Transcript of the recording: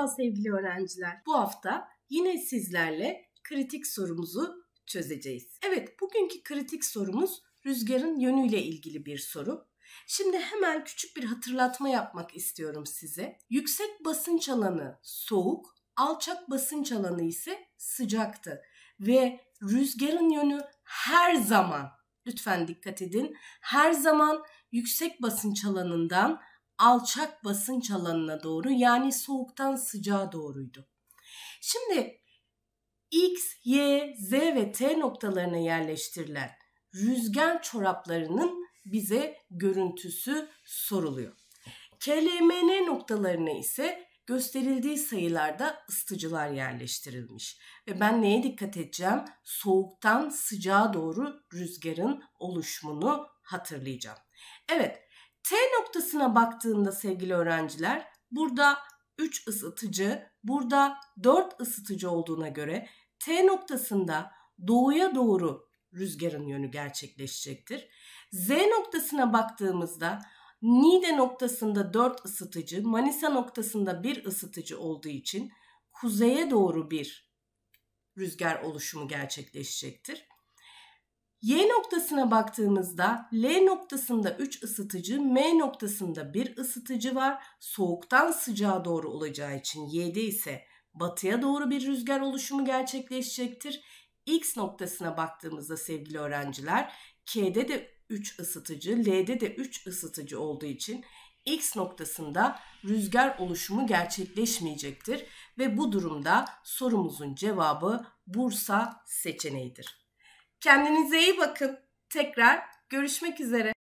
Merhaba sevgili öğrenciler. Bu hafta yine sizlerle kritik sorumuzu çözeceğiz. Evet, bugünkü kritik sorumuz rüzgarın yönüyle ilgili bir soru. Şimdi hemen küçük bir hatırlatma yapmak istiyorum size. Yüksek basınç alanı soğuk, alçak basınç alanı ise sıcaktı ve rüzgarın yönü her zaman lütfen dikkat edin. Her zaman yüksek basınç alanından alçak basınç alanına doğru yani soğuktan sıcağa doğruydu. Şimdi X, Y, Z ve T noktalarına yerleştirilen rüzgar çoraplarının bize görüntüsü soruluyor. KLMN noktalarına ise gösterildiği sayılarda ısıtıcılar yerleştirilmiş. Ve ben neye dikkat edeceğim? Soğuktan sıcağa doğru rüzgarın oluşumunu hatırlayacağım. Evet, T noktasına baktığında sevgili öğrenciler burada 3 ısıtıcı, burada 4 ısıtıcı olduğuna göre T noktasında doğuya doğru rüzgarın yönü gerçekleşecektir. Z noktasına baktığımızda Nide noktasında 4 ısıtıcı, Manisa noktasında 1 ısıtıcı olduğu için kuzeye doğru bir rüzgar oluşumu gerçekleşecektir. Y noktasına baktığımızda L noktasında 3 ısıtıcı, M noktasında 1 ısıtıcı var. Soğuktan sıcağa doğru olacağı için Y'de ise batıya doğru bir rüzgar oluşumu gerçekleşecektir. X noktasına baktığımızda sevgili öğrenciler K'de de 3 ısıtıcı, L'de de 3 ısıtıcı olduğu için X noktasında rüzgar oluşumu gerçekleşmeyecektir ve bu durumda sorumuzun cevabı Bursa seçeneğidir. Kendinize iyi bakın. Tekrar görüşmek üzere.